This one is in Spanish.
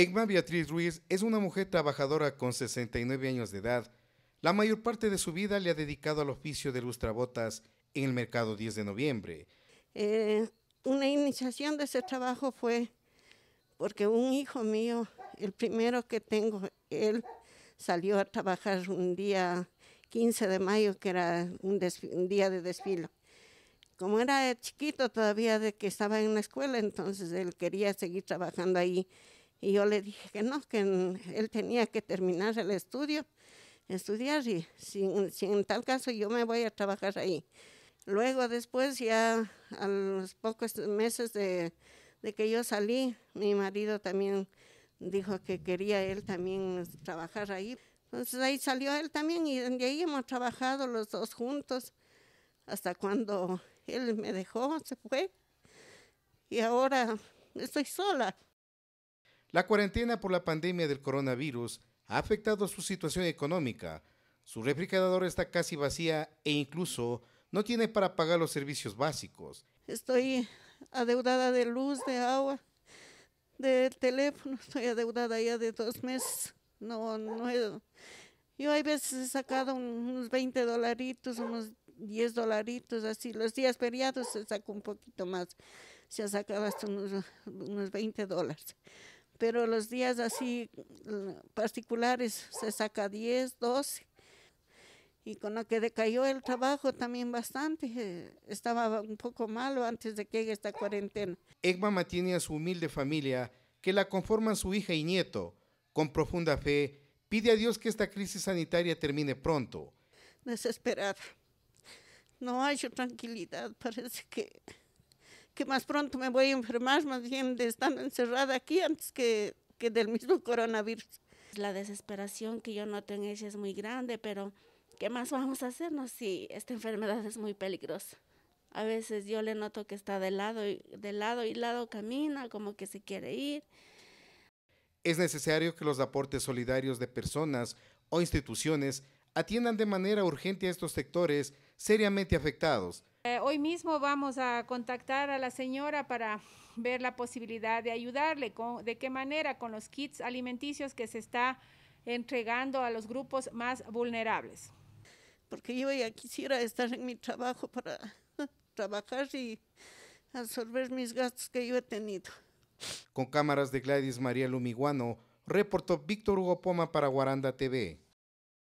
Egma Beatriz Ruiz es una mujer trabajadora con 69 años de edad. La mayor parte de su vida le ha dedicado al oficio de lustrabotas en el mercado 10 de noviembre. Eh, una iniciación de ese trabajo fue porque un hijo mío, el primero que tengo, él salió a trabajar un día 15 de mayo, que era un, un día de desfile como era chiquito todavía de que estaba en la escuela, entonces él quería seguir trabajando ahí y yo le dije que no, que él tenía que terminar el estudio, estudiar y sin, en tal caso yo me voy a trabajar ahí. Luego después, ya a los pocos meses de, de que yo salí, mi marido también dijo que quería él también trabajar ahí. Entonces ahí salió él también y de ahí hemos trabajado los dos juntos hasta cuando él me dejó, se fue. Y ahora estoy sola. La cuarentena por la pandemia del coronavirus ha afectado su situación económica. Su refrigerador está casi vacía e incluso no tiene para pagar los servicios básicos. Estoy adeudada de luz, de agua, de teléfono. Estoy adeudada ya de dos meses. No, no Yo hay veces he sacado unos 20 dolaritos, unos 10 dolaritos, así. Los días feriados se saca un poquito más. Se ha sacado hasta unos, unos 20 dólares pero los días así mm, particulares se saca 10, 12. Y con lo que decayó el trabajo también bastante, eh, estaba un poco malo antes de que llegue esta cuarentena. Egma mantiene a su humilde familia, que la conforman su hija y nieto. Con profunda fe, pide a Dios que esta crisis sanitaria termine pronto. Desesperada. No hay tranquilidad, parece que que más pronto me voy a enfermar, más bien de estando encerrada aquí antes que, que del mismo coronavirus. La desesperación que yo noto en ella es muy grande, pero ¿qué más vamos a hacernos si esta enfermedad es muy peligrosa? A veces yo le noto que está de lado y de lado y lado camina, como que se quiere ir. Es necesario que los aportes solidarios de personas o instituciones atiendan de manera urgente a estos sectores seriamente afectados eh, hoy mismo vamos a contactar a la señora para ver la posibilidad de ayudarle, con, de qué manera con los kits alimenticios que se está entregando a los grupos más vulnerables. Porque yo ya quisiera estar en mi trabajo para trabajar y absorber mis gastos que yo he tenido. Con cámaras de Gladys María Lumiguano, reportó Víctor Hugo Poma para Guaranda TV.